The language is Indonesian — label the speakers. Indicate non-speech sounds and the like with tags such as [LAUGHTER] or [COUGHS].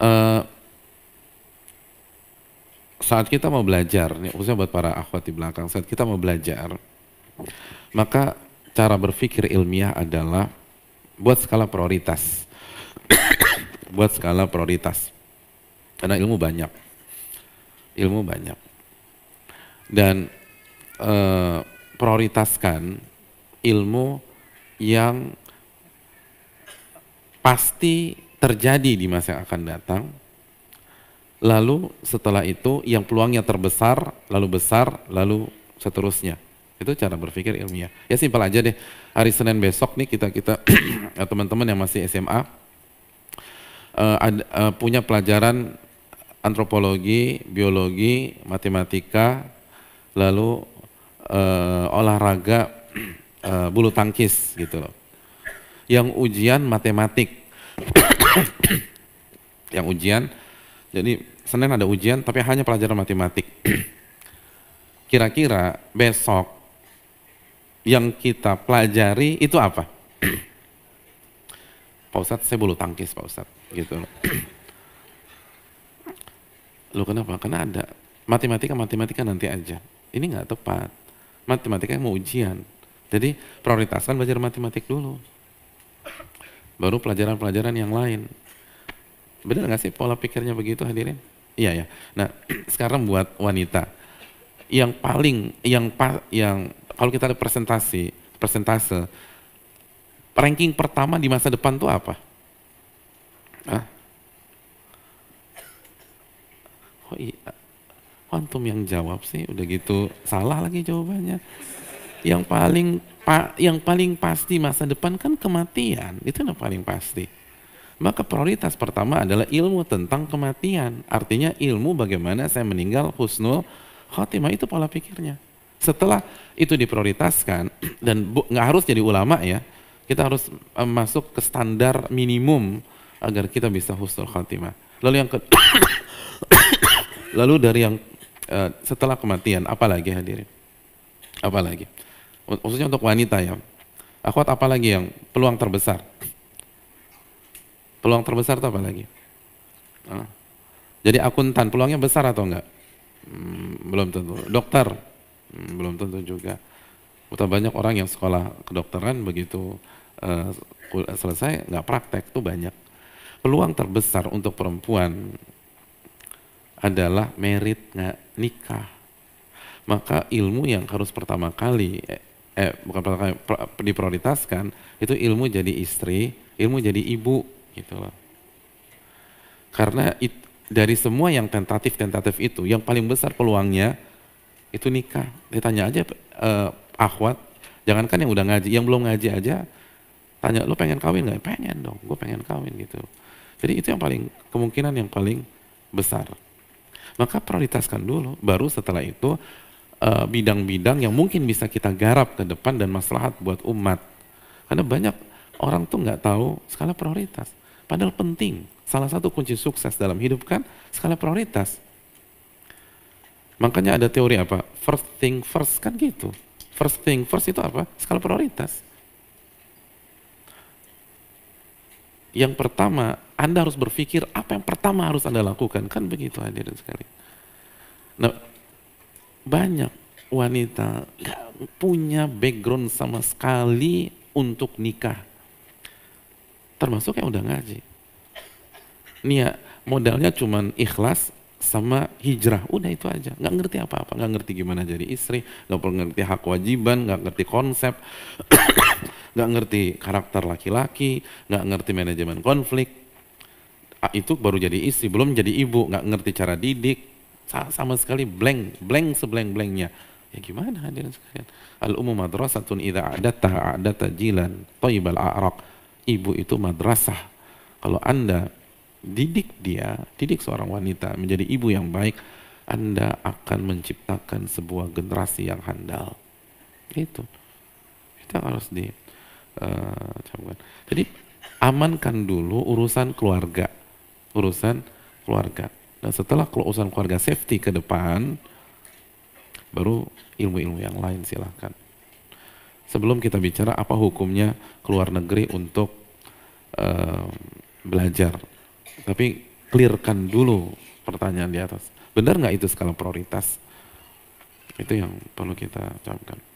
Speaker 1: Eh, saat kita mau belajar, ini khususnya buat para akhwat di belakang, saat kita mau belajar, maka cara berpikir ilmiah adalah buat skala prioritas. [COUGHS] buat skala prioritas. Karena ilmu banyak. Ilmu banyak. Dan eh, prioritaskan ilmu yang pasti terjadi di masa yang akan datang. Lalu setelah itu yang peluangnya terbesar, lalu besar, lalu seterusnya. Itu cara berpikir ilmiah. Ya simpel aja deh. Hari Senin besok nih kita kita [CLEARS THROAT] teman-teman yang masih SMA uh, eh, ad, uh, punya pelajaran antropologi, biologi, matematika, lalu uh, olahraga uh, [CLEARS THROAT] bulu tangkis gitu loh. Yang ujian matematik. [CLEARS THROAT] [COUGHS] yang ujian. Jadi Senin ada ujian tapi hanya pelajaran matematik. [COUGHS] Kira-kira besok yang kita pelajari itu apa? [COUGHS] Pak Ustadz, saya bulu tangkis Pak Ustadz. Gitu. Lu kenapa? Karena ada matematika-matematika nanti aja. Ini nggak tepat. Matematika yang mau ujian. Jadi prioritaskan belajar matematik dulu. Baru pelajaran-pelajaran yang lain. Benar nggak sih pola pikirnya begitu hadirin? Iya ya. Nah [CLEARS THROAT] sekarang buat wanita yang paling yang pa, yang kalau kita ada presentasi presentase ranking pertama di masa depan tuh apa? Hah? Oh iya, antum yang jawab sih udah gitu salah lagi jawabannya yang paling pa, yang paling pasti masa depan kan kematian itu yang paling pasti maka prioritas pertama adalah ilmu tentang kematian artinya ilmu bagaimana saya meninggal husnul khotimah itu pola pikirnya setelah itu diprioritaskan [CLEARS THROAT] dan nggak harus jadi ulama ya kita harus eh, masuk ke standar minimum agar kita bisa husnul khotimah lalu yang ke [COUGHS] lalu dari yang eh, setelah kematian apalagi hadirin apalagi khususnya untuk wanita ya. Akhwat apa lagi yang peluang terbesar? Peluang terbesar itu apa lagi? Nah. Jadi akuntan peluangnya besar atau enggak? Hmm, belum tentu. Dokter hmm, belum tentu juga. Udah banyak orang yang sekolah kedokteran begitu uh, selesai nggak praktek tuh banyak. Peluang terbesar untuk perempuan adalah merit nggak nikah. Maka ilmu yang harus pertama kali eh, eh bukan diprioritaskan itu ilmu jadi istri, ilmu jadi ibu gitu loh. Karena it, dari semua yang tentatif-tentatif itu yang paling besar peluangnya itu nikah. Ditanya aja eh, akhwat, jangankan yang udah ngaji, yang belum ngaji aja tanya lu pengen kawin nggak? Pengen dong, gue pengen kawin gitu. Jadi itu yang paling kemungkinan yang paling besar. Maka prioritaskan dulu, baru setelah itu Eh, bidang-bidang yang mungkin bisa kita garap ke depan dan maslahat buat umat. Karena banyak orang tuh nggak tahu skala prioritas. Padahal penting. Salah satu kunci sukses dalam hidup kan skala prioritas. Makanya ada teori apa? First thing first kan gitu. First thing first itu apa? Skala prioritas. Yang pertama, Anda harus berpikir apa yang pertama harus Anda lakukan. Kan begitu hadirin sekali. Nah, banyak wanita nggak punya background sama sekali untuk nikah. Termasuk yang udah ngaji. Nih ya, modalnya cuman ikhlas sama hijrah, udah itu aja. Nggak ngerti apa-apa, nggak ngerti gimana jadi istri, nggak perlu ngerti hak wajiban, nggak ngerti konsep, [COUGHS] nggak ngerti karakter laki-laki, nggak ngerti manajemen konflik. Ah, itu baru jadi istri, belum jadi ibu, nggak ngerti cara didik, sama sekali blank, blank seblank-blanknya. Ya gimana hadirin sekalian? Al umum madrasatun idza a'datta a'data jilan taibal a'raq. Ibu itu madrasah. Kalau Anda didik dia, didik seorang wanita menjadi ibu yang baik, Anda akan menciptakan sebuah generasi yang handal. Itu. Kita harus di uh, Jadi amankan dulu urusan keluarga. Urusan keluarga nah setelah kelulusan keluarga safety ke depan, baru ilmu-ilmu yang lain silahkan. Sebelum kita bicara apa hukumnya keluar negeri untuk uh, belajar, tapi clearkan dulu pertanyaan di atas. Benar nggak itu skala prioritas? Itu yang perlu kita camkan.